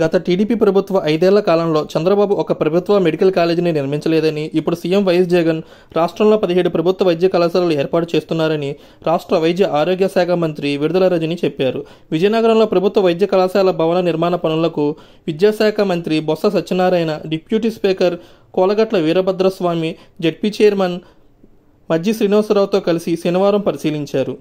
గత టీడీపీ ప్రభుత్వ ఐదేళ్ల కాలంలో చంద్రబాబు ఒక ప్రభుత్వ మెడికల్ కాలేజీని నిర్మించలేదని ఇప్పుడు సీఎం వైఎస్ జగన్ రాష్ట్రంలో పదిహేడు ప్రభుత్వ వైద్య కళాశాలలు ఏర్పాటు చేస్తున్నారని రాష్ట్ర వైద్య ఆరోగ్య శాఖ మంత్రి విడుదల రజని చెప్పారు విజయనగరంలో ప్రభుత్వ వైద్య కళాశాల భవన నిర్మాణ పనులకు విద్యాశాఖ మంత్రి Botsa Satyanarayana deputy speaker Kolagatla Veerabhadraswamy ZP chairman Majji శ్రీనివాసరావుతో కలిసి శనివారం పరిశీలించారు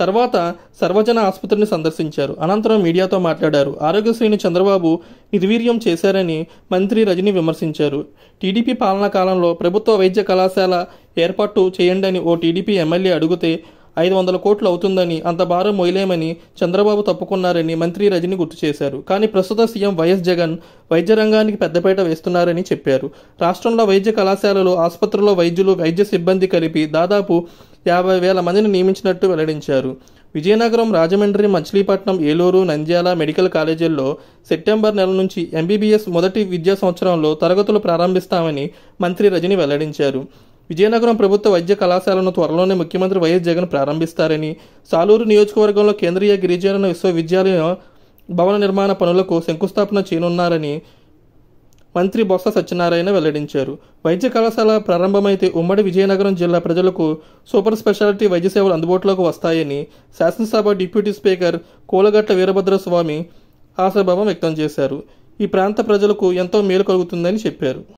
తర్వాత సర్వజన ఆసుపత్రిని సందర్శించారు అనంతరం మీడియాతో మాట్లాడారు ఆరోగ్యశ్రీని చంద్రబాబు నిర్వీర్యం చేశారని మంత్రి రజని విమర్శించారు టీడీపీ పాలనా కాలంలో ప్రభుత్వ వైద్య కళాశాల ఏర్పాటు చేయండి అని ఓ టీడీపీ ఎమ్మెల్యే అడిగితే ఐదు వందల కోట్లు అవుతుందని అంత భారం మొయలేమని చంద్రబాబు తప్పుకున్నారని మంత్రి రజని గుర్తు చేశారు కానీ ప్రస్తుత సీఎం వైఎస్ జగన్ వైద్య రంగానికి పెద్దపీట వేస్తున్నారని చెప్పారు రాష్ట్రంలో వైద్య కళాశాలలు ఆసుపత్రుల్లో వైద్యులు వైద్య సిబ్బంది కలిపి దాదాపు యాభై వేల మందిని నియమించినట్టు వెల్లడించారు విజయనగరం రాజమండ్రి మచిలీపట్నం ఏలూరు నంద్యాల మెడికల్ కాలేజీల్లో సెప్టెంబర్ నెల నుంచి ఎంబీబీఎస్ మొదటి విద్యా సంవత్సరంలో తరగతులు ప్రారంభిస్తామని మంత్రి రజని వెల్లడించారు విజయనగరం ప్రభుత్వ వైద్య కళాశాలను త్వరలోనే ముఖ్యమంత్రి వైఎస్ జగన్ ప్రారంభిస్తారని సాలూరు నియోజకవర్గంలో కేంద్రీయ గిరిజన విశ్వవిద్యాలయం భవన నిర్మాణ పనులకు శంకుస్థాపన చేయనున్నారని మంత్రి బొత్స సత్యనారాయణ వెల్లడించారు వైద్య కళాశాల ప్రారంభమైతే ఉమ్మడి విజయనగరం జిల్లా ప్రజలకు సూపర్ స్పెషాలిటీ వైద్య సేవలు అందుబాటులోకి వస్తాయని శాసనసభ డిప్యూటీ స్పీకర్ కూలగట్ల వీరభద్రస్వామి ఆశాభావం వ్యక్తం చేశారు ఈ ప్రాంత ప్రజలకు ఎంతో మేలు కలుగుతుందని చెప్పారు